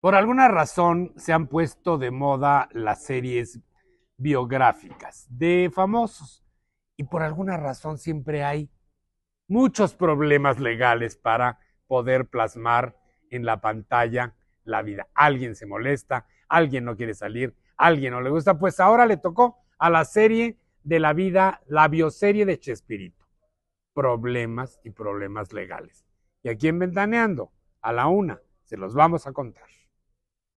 Por alguna razón se han puesto de moda las series biográficas de famosos y por alguna razón siempre hay muchos problemas legales para poder plasmar en la pantalla la vida. Alguien se molesta, alguien no quiere salir, alguien no le gusta, pues ahora le tocó a la serie de la vida, la bioserie de Chespirito. Problemas y problemas legales. Y aquí en Ventaneando, a la una, se los vamos a contar.